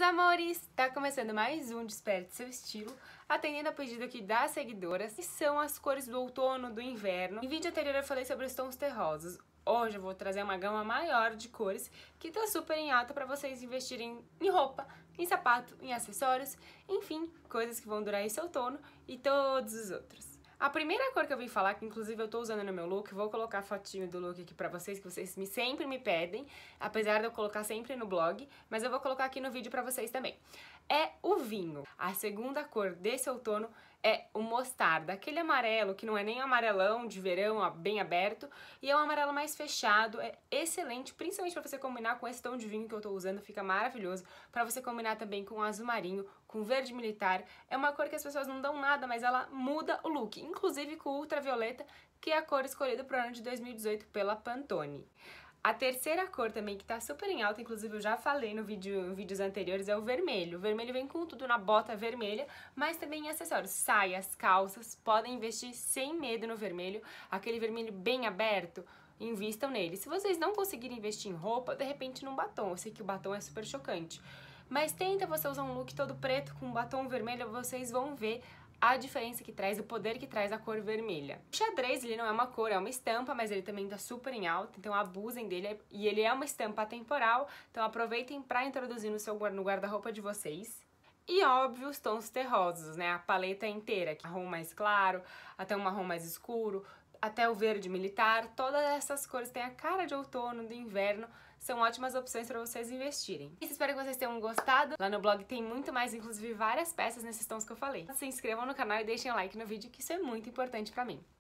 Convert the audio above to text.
meus amores! Tá começando mais um Desperte Seu Estilo, atendendo a pedido aqui das seguidoras, que são as cores do outono, do inverno. Em vídeo anterior eu falei sobre os tons terrosos. Hoje eu vou trazer uma gama maior de cores que tá super em alta para vocês investirem em roupa, em sapato, em acessórios, enfim, coisas que vão durar esse outono e todos os outros. A primeira cor que eu vim falar, que inclusive eu tô usando no meu look, vou colocar a fotinho do look aqui pra vocês, que vocês me, sempre me pedem, apesar de eu colocar sempre no blog, mas eu vou colocar aqui no vídeo pra vocês também. É o vinho. A segunda cor desse outono é o mostarda, aquele amarelo que não é nem amarelão de verão, bem aberto, e é um amarelo mais fechado, é excelente, principalmente para você combinar com esse tom de vinho que eu estou usando, fica maravilhoso, para você combinar também com azul marinho, com verde militar, é uma cor que as pessoas não dão nada, mas ela muda o look, inclusive com ultravioleta, que é a cor escolhida para o ano de 2018 pela Pantone. A terceira cor também que tá super em alta, inclusive eu já falei no vídeo, em vídeos anteriores, é o vermelho. O vermelho vem com tudo na bota vermelha, mas também em acessórios, saias, calças, podem investir sem medo no vermelho, aquele vermelho bem aberto, invistam nele. Se vocês não conseguirem investir em roupa, de repente num batom, eu sei que o batom é super chocante. Mas tenta você usar um look todo preto com um batom vermelho, vocês vão ver a diferença que traz, o poder que traz a cor vermelha. O xadrez, ele não é uma cor, é uma estampa, mas ele também tá super em alta, então abusem dele. É, e ele é uma estampa temporal, então aproveitem para introduzir no seu no guarda-roupa de vocês. E óbvio, os tons terrosos, né? A paleta inteira, é marrom mais claro, até um marrom mais escuro, até o verde militar, todas essas cores têm a cara de outono, do inverno, são ótimas opções para vocês investirem. Isso, espero que vocês tenham gostado. Lá no blog tem muito mais, inclusive várias peças nesses tons que eu falei. Se inscrevam no canal e deixem o like no vídeo, que isso é muito importante para mim.